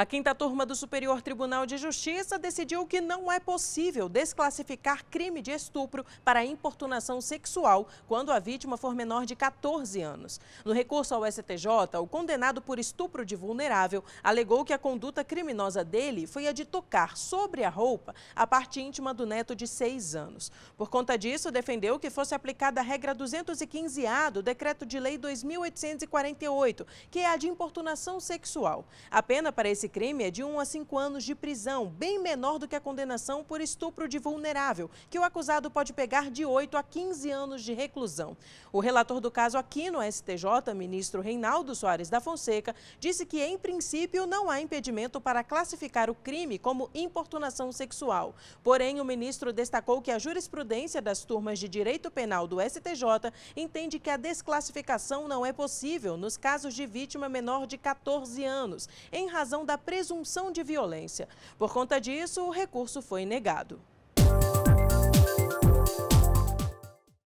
A quinta turma do Superior Tribunal de Justiça decidiu que não é possível desclassificar crime de estupro para importunação sexual quando a vítima for menor de 14 anos. No recurso ao STJ, o condenado por estupro de vulnerável alegou que a conduta criminosa dele foi a de tocar sobre a roupa a parte íntima do neto de 6 anos. Por conta disso, defendeu que fosse aplicada a regra 215-A do Decreto de Lei 2848, que é a de importunação sexual. A pena para esse crime é de 1 a 5 anos de prisão, bem menor do que a condenação por estupro de vulnerável, que o acusado pode pegar de 8 a 15 anos de reclusão. O relator do caso aqui no STJ, ministro Reinaldo Soares da Fonseca, disse que, em princípio, não há impedimento para classificar o crime como importunação sexual. Porém, o ministro destacou que a jurisprudência das turmas de direito penal do STJ entende que a desclassificação não é possível nos casos de vítima menor de 14 anos, em razão da presunção de violência. Por conta disso, o recurso foi negado.